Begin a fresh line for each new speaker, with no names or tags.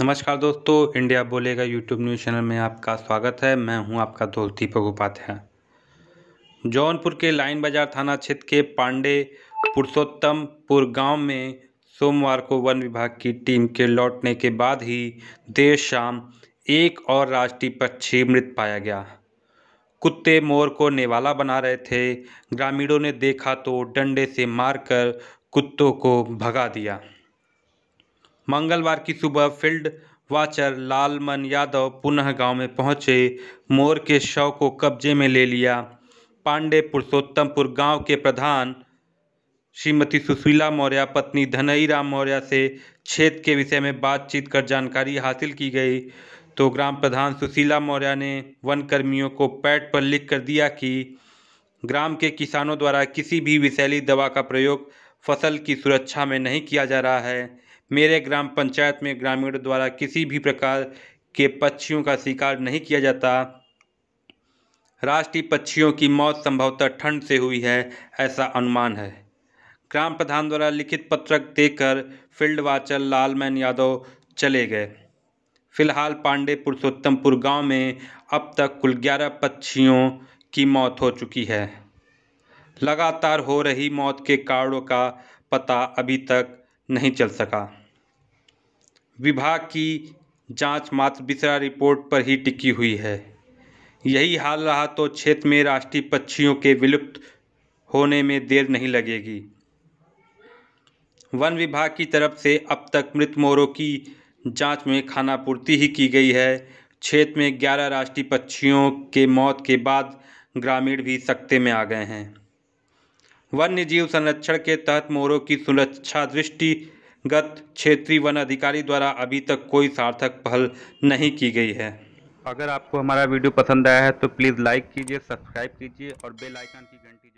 नमस्कार दोस्तों इंडिया बोलेगा यूट्यूब न्यूज़ चैनल में आपका स्वागत है मैं हूं आपका दोस्त दीपक उपाध्याय जौनपुर के लाइन बाजार थाना क्षेत्र के पांडे पुरुषोत्तमपुर गांव में सोमवार को वन विभाग की टीम के लौटने के बाद ही देर शाम एक और राष्ट्रीय पक्षी मृत पाया गया कुत्ते मोर को नेवाला बना रहे थे ग्रामीणों ने देखा तो डंडे से मारकर कुत्तों को भगा दिया मंगलवार की सुबह फील्ड वाचर लालमन यादव पुनः गांव में पहुंचे मोर के शव को कब्जे में ले लिया पांडे पुरुषोत्तमपुर गांव के प्रधान श्रीमती सुशीला मौर्य पत्नी धनई राम मौर्य से क्षेत्र के विषय में बातचीत कर जानकारी हासिल की गई तो ग्राम प्रधान सुशीला मौर्य ने वन कर्मियों को पैड पर लिख कर दिया कि ग्राम के किसानों द्वारा किसी भी विषैली दवा का प्रयोग फसल की सुरक्षा में नहीं किया जा रहा है मेरे ग्राम पंचायत में ग्रामीणों द्वारा किसी भी प्रकार के पक्षियों का शिकार नहीं किया जाता राष्ट्रीय पक्षियों की मौत संभवतः ठंड से हुई है ऐसा अनुमान है ग्राम प्रधान द्वारा लिखित पत्रक देकर फील्ड वाचर लालमैन यादव चले गए फिलहाल पांडे पुरुषोत्तमपुर गांव में अब तक कुल ग्यारह पक्षियों की मौत हो चुकी है लगातार हो रही मौत के कारणों का पता अभी तक नहीं चल सका विभाग की जांच मात्र बिसरा रिपोर्ट पर ही टिकी हुई है यही हाल रहा तो क्षेत्र में राष्ट्रीय पक्षियों के विलुप्त होने में देर नहीं लगेगी वन विभाग की तरफ से अब तक मृत मोरों की जाँच में खानापूर्ति ही की गई है क्षेत्र में ग्यारह राष्ट्रीय पक्षियों के मौत के बाद ग्रामीण भी सख्ते में आ गए हैं वन्य जीव संरक्षण के तहत मोरों की सुरक्षा दृष्टिगत क्षेत्रीय वन अधिकारी द्वारा अभी तक कोई सार्थक पहल नहीं की गई है अगर आपको हमारा वीडियो पसंद आया है तो प्लीज़ लाइक कीजिए सब्सक्राइब कीजिए और बेल आइकन की घंटी